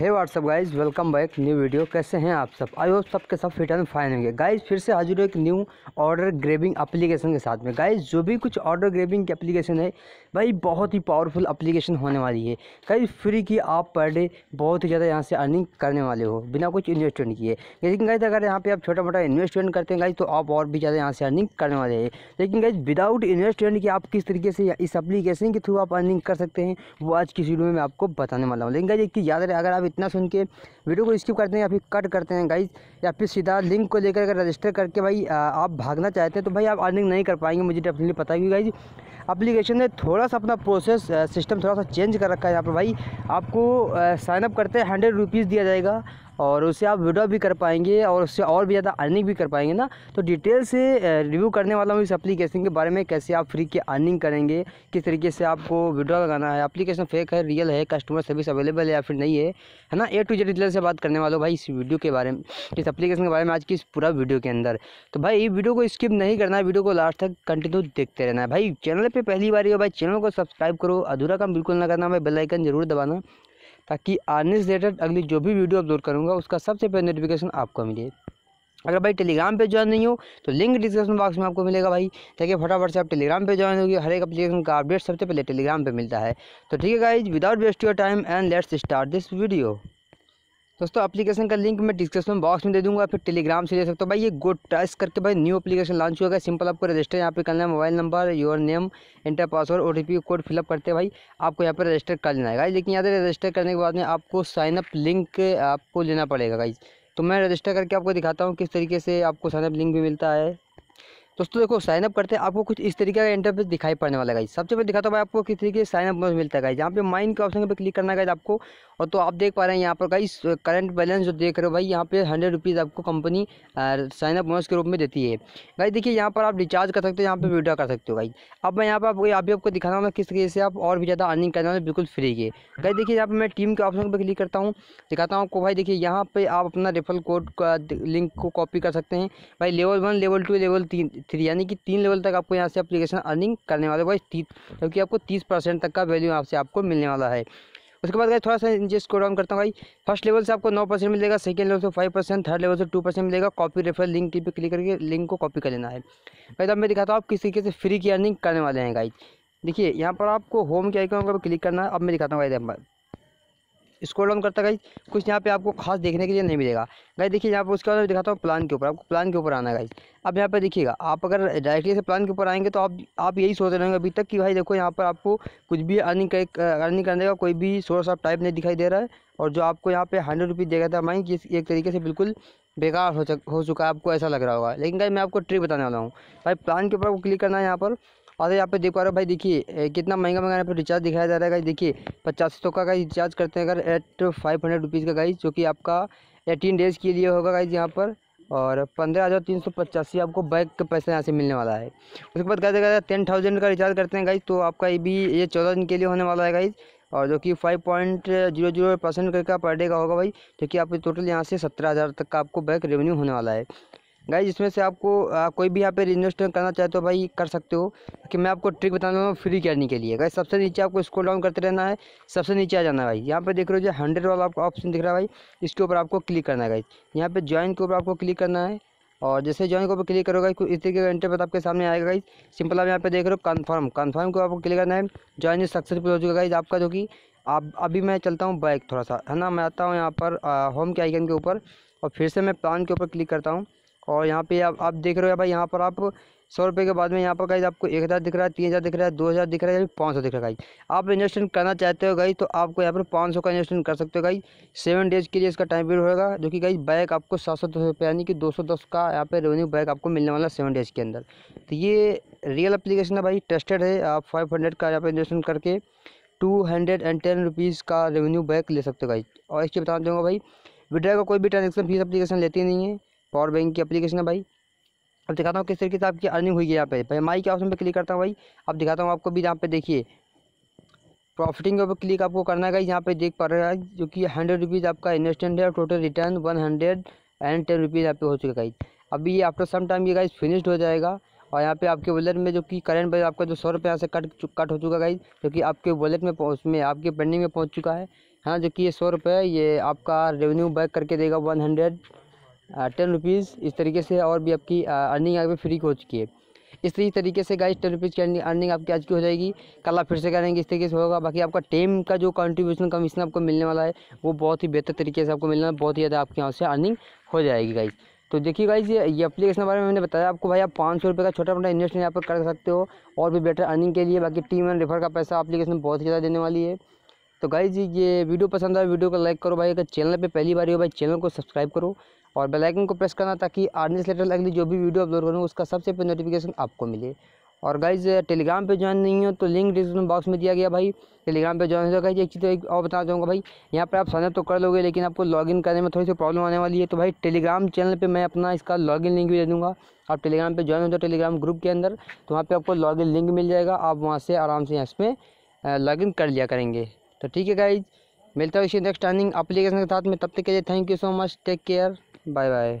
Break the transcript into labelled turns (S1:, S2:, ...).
S1: है what's up guys welcome back new video कैसे हैं आप सब आई होप सब के सब फिट एंड फाइन होंगे गाइज फिर से हाजिर हो एक न्यू ऑर्डर ग्रेबिंग एप्लीकेशन के साथ में गाइज जो भी कुछ ऑर्डर ग्रेबिंग की एप्लीकेशन है भाई बहुत ही पावरफुल एप्लीकेशन होने वाली है गाइज फ्री की आप पर डे बहुत ही ज़्यादा यहाँ से अर्निंग करने वाले हो बिना कुछ इन्वेस्टमेंट किए लेकिन गाइज अगर यहाँ पर आप छोटा मोटा इन्वेस्टमेंट करते हैं गाइज तो आप और भी ज़्यादा यहाँ से अर्निंग करने वाले हैं लेकिन गाइज विदाउट इन्वेस्टमेंट की आप किस तरीके से इस अपलीकेशन के थ्रू आप अर्निंग कर सकते हैं वो आज की वीडियो में मैं आपको बताने वाला हूँ लेकिन गाइज एक चीज़ याद रहे अगर आप इतना सुन के वीडियो को स्किप करते हैं या फिर कट करते हैं गाइज या फिर सीधा लिंक को लेकर अगर रजिस्टर करके भाई आप भागना चाहते हैं तो भाई आप अर्निंग नहीं कर पाएंगे मुझे डेफिनेटली तो पता है गाइज अप्लीकेशन ने थोड़ा सा अपना प्रोसेस सिस्टम थोड़ा सा चेंज कर रखा है यहाँ पर भाई आपको साइनअप करते हैं हंड्रेड रुपीज़ दिया जाएगा और उससे आप विड्रॉ भी कर पाएंगे और उससे और भी ज़्यादा अर्निंग भी कर पाएंगे ना तो डिटेल से रिव्यू करने वाला हूँ इस एप्लीकेशन के बारे में कैसे आप फ्री की अर्निंग करेंगे किस तरीके से आपको विड्रॉ लगाना है एप्लीकेशन फेक है रियल है कस्टमर सर्विस अवेलेबल है या फिर नहीं है है ना ए टू जेड डिटेल से बात करने वाला भाई इस वीडियो के बारे में इस अपलीकेशन के बारे में आज की इस पूरा वीडियो के अंदर तो भाई वीडियो को स्किप नहीं करना है वीडियो को लास्ट तक कंटिन्यू देखते रहना है भाई चैनल पर पहली बार हो भाई चैनल को सब्सक्राइब करो अधूरा काम बिल्कुल ना करना भाई बेलाइकन जरूर दबाना ताकि आने से रिलेटेड अगली जो भी वीडियो अपलोड करूँगा उसका सबसे पहले नोटिफिकेशन आपको मिले अगर भाई टेलीग्राम पे ज्वाइन नहीं हो तो लिंक डिस्क्रिप्शन बॉक्स में आपको मिलेगा भाई ताकि फटाफट से आप टेलीग्राम पे ज्वाइन होगी हर एक अपलीकेशन का अपडेट सबसे पहले टेलीग्राम पे मिलता है तो ठीक है guys without waste your time and let's start this video दोस्तों एप्लीकेशन का लिंक मैं डिस्क्रिप्शन बॉक्स में दे दूंगा फिर टेलीग्राम से ले सकते हो भाई ये गुड टच करके भाई न्यू एप्लीकेशन लॉन्च हुआ है सिंपल आपको रजिस्टर यहाँ पे करना है mobile number your name enter password O T code fill up करते हैं भाई आपको यहाँ पर रजिस्टर कर लेना है लेकिन यहाँ पर रजिस्टर करने के बाद में आपको साइनअप लिंक आपको लेना पड़ेगा भाई तो मैं रजिस्टर करके आपको दिखाता हूँ किस तरीके से आपको साइनअप लिंक भी मिलता है दोस्तों देखो साइनअप करते हैं आपको कुछ इस तरीके का इंटरफेस दिखाई पड़ने वाला है सबसे पहले दिखाता हूँ भाई आपको किस तरीके से साइनअप मिलता है जहाँ यहाँ पे माइन के ऑप्शन पर क्लिक करना है आपको और तो आप देख पा रहे हैं यहाँ पर गाइस करंट बैलेंस जो देख रहे हो भाई यहाँ पे हंड्रेड रुपीज़ आपको कंपनी साइनअप बोनस के रूप में देती है भाई देखिए यहाँ पर आप रिचार्ज कर सकते हो यहाँ पर वीडियो कर सकते हो भाई अब मैं यहाँ पर आपको अभी आपको दिखा रहा हूँ किस तरीके से आप और भी ज़्यादा अर्निंग करना बिल्कुल फ्री के भाई देखिए यहाँ पर मैं टीम के ऑप्शन पर क्लिक करता हूँ दिखाता हूँ आपको भाई देखिए यहाँ पर आप अपना रेफरल कोड का लिंक को कॉपी कर सकते हैं भाई level one level two level three यानी कि तीन लेवल तक आपको यहाँ से अप्लीकेशन अर्निंग करने वाले भाई क्योंकि आपको तीस परसेंट तक का वैल्यू यहाँ से आपको मिलने वाला है उसके बाद गई थोड़ा सा नीचे स्क्रो डाउन करता हूँ भाई फर्स्ट लेवल से आपको नौ परसेंट मिलेगा सेकंड लेवल से फाइव परसेंट थर्ड लेवल से टू परसेंट मिलेगा कॉपी रेफर लिंक की पे क्लिक करके लिंक को कॉपी कर लेना है भाई तो अब मैं दिखाता हूँ आप किस तरीके से फ्री की अर्निंग करने वाले हैं गाइज देखिए यहाँ पर आपको होम के आइकन पर क्लिक करना है अब मैं दिखाता हूँ भाई स्क्रॉल डाउन करता गाइज कुछ यहाँ पे आपको खास देखने के लिए नहीं मिलेगा गाइज देखिए यहाँ पे उसके बाद दिखाता हूँ प्लान के ऊपर आपको प्लान के ऊपर आना गाइज अब यहाँ पे देखिएगा आप अगर डायरेक्टली से प्लान के ऊपर आएंगे तो आप आप यही सोच रहे होंगे अभी तक कि भाई देखो यहाँ पर आपको कुछ भी अर्निंग अर्निंग करने का कोई भी सोर्स ऑफ टाइप नहीं दिखाई दे रहा है और जो आपको यहाँ पे हंड्रेड रुपीज़ देगा था जिस एक तरीके से बिल्कुल बेकार हो चुका हो चुका है आपको ऐसा लग रहा होगा लेकिन गाइज मैं आपको ट्रिक बताने वाला हूँ भाई प्लान के ऊपर आपको क्लिक करना है यहाँ पर और यहाँ पे देख पा रहे हो भाई देखिए कितना महंगा महंगा यहाँ पर रिचार्ज दिखाया जा रहा है देखिए पचास सौ का गाइज रिचार्ज करते हैं अगर एट फाइव हंड्रेड रुपीज़ का गाइज जो कि आपका एटीन डेज के लिए होगा गाइज यहाँ पर और पंद्रह हज़ार तीन सौ पचासी आपको बैक का पैसा यहाँ से मिलने वाला है उसके बाद कहते हैं टेन थाउजेंड का रिचार्ज करते हैं गाइज तो आपका ये भी ये चौदह दिन के लिए होने वाला है गाइज और जो कि five point zero zero percent करके पर डे का होगा भाई जो कि आप टोटल यहाँ से सत्रह हज़ार तक का आपको बैक रेवेन्यू होने वाला है गाइज इसमें से आपको आ, कोई भी यहाँ पे इन्वेस्टमेंट करना चाहे तो भाई कर सकते हो कि मैं आपको ट्रिक बताने वाला हूँ फ्री करने के लिए गाइज सबसे नीचे आपको स्क्रॉल डाउन करते रहना है सबसे नीचे आ जाना है भाई यहाँ पे देख रहे हो जो हंड्रेड वाला आपको ऑप्शन दिख रहा है भाई इसके ऊपर आपको क्लिक करना है गाइज यहाँ पर ज्वाइन के ऊपर आपको क्लिक करना है और जैसे ज्वाइन के ऊपर क्लिक करोगे कुछ इस तरीके का इंटरपेट आपके सामने आएगा गाइज सिंपल आप यहाँ पे देख रहे हो कन्फर्म कन्फर्म को आपको क्लिक करना है ज्वाइन सक्सेसफुल हो चुका गाइज आपका जो कि आप अभी मैं चलता हूँ बाइक थोड़ा सा है ना मैं आता हूँ यहाँ पर होम के आइकन के ऊपर और फिर से मैं प्लान के ऊपर क्लिक करता हूँ और यहाँ पे आप आप देख रहे हो भाई यहाँ पर आप सौ रुपये के बाद में यहाँ पर गाइज आपको एक हज़ार दिख रहा है तीन हज़ार दिख रहा है दो हज़ार दिख रहा है पाँच सौ दिख रहा है गाई आप इन्वेस्टमेंट करना चाहते हो गाई तो आपको यहाँ पर पाँच सौ का इन्वेस्टमेंट कर सकते हो गाई सेवन डेज के लिए इसका टाइम पीरियड होगा जो कि गाई बैक आपको सात सौ दस रुपये यानी कि दो सौ दस का यहाँ पे रेवेन्यू बैक आपको मिलने वाला सेवन डेज के अंदर तो ये रियल अप्लीकेशन है भाई ट्रस्टेड है आप फाइव हंड्रेड का यहाँ पर इन्वेस्टमेंट करके two hundred and ten rupees का रेवेन्यू बैक ले सकते हो गाई और इसके बता दूँगा भाई विड्रा का कोई भी ट्रांजेक्शन फीस अप्लीकेशन लेती नहीं है पावर बैंक की अप्लीकेशन है भाई अब दिखाता हूँ किस तरीके से आपकी अर्निंग हुई है यहाँ पे भाई माई के ऑप्शन पे क्लिक करता हूँ भाई अब दिखाता हूँ आपको भी यहाँ पे देखिए प्रॉफिटिंग के ऊपर क्लिक आपको करना है यहाँ पे देख पा रहे हैं जो कि हंड्रेड रुपीज़ आपका इन्वेस्टमेंट है और total return one hundred and ten rupees यहाँ पे हो चुका है अभी ये आफ्टर सम टाइम ये गाइज फिनिश्ड हो जाएगा और यहाँ पे आपके वॉलेट में जो कि करेंट बैलेंस आपका जो सौ रुपये यहाँ से कट कट हो चुका गाइज जो कि आपके वॉलेट में उसमें आपके पेंडिंग में पहुँच चुका है हाँ जो कि ये सौ रुपये ये आपका रेवेन्यू बैक करके देगा वन हंड्रेड टेन रुपीज़ इस तरीके से और भी आपकी अर्निंग यहाँ फ्री हो चुकी है इस तरीके से गाइस टेन रुपीज़ की अर्निंग आपकी आज की हो जाएगी कल आप फिर से करेंगे इस तरीके से होगा बाकी आपका टेम का जो कंट्रीब्यूशन कमीशन आपको मिलने वाला है वो बहुत ही बेहतर तरीके से आपको मिलने वाला बहुत ही ज़्यादा आपके यहाँ से अर्निंग हो जाएगी गाइज़ तो देखिए गाइज ये ये अपलीकेशन बारे में मैंने बताया आपको भाई आप पाँच सौ रुपये का छोटा मोटा इन्वेस्टमेंट यहाँ पर कर सकते हो और भी बेटर अर्निंग के लिए बाकी टीम एंड रेफर का पैसा अपलीकेशन बहुत ही ज़्यादा देने वाली है तो गाइज ये वीडियो पसंद आए वीडियो को लाइक करो भाई अगर चैनल पे पहली बार हो भाई चैनल को सब्सक्राइब करो और बेल आइकन को प्रेस करना ताकि आर्निस लेटर अगली जो भी वीडियो अपलोड करूँ उसका सबसे पहले नोटिफिकेशन आपको मिले और गाइज टेलीग्राम पे ज्वाइन नहीं हो तो लिंक डिस्क्रिप्शन बॉक्स में दिया गया भाई टेलीग्राम पे ज्वाइन हो तो गाइज एक चीज़ तो और बता दूँगा भाई यहाँ पर आप सहन तो कर लोगे लेकिन आपको लॉगिन करने में थोड़ी सी प्रॉब्लम आने वाली है तो भाई टेलीग्राम चैनल पे मैं अपना इसका लॉगिन लिंक भी दे दूँगा आप टेलीग्राम पर ज्वाइन हो जाओ टेलीग्राम ग्रुप के अंदर तो वहाँ पर आपको लॉगिन लिंक मिल जाएगा आप वहाँ से आराम से यहाँ इसमें लॉगिन कर लिया करेंगे तो ठीक है गाइज मिलता है इसी नेक्स्ट अर्निंग अप्लीकेशन के साथ में तब तक के लिए thank you so much take care bye bye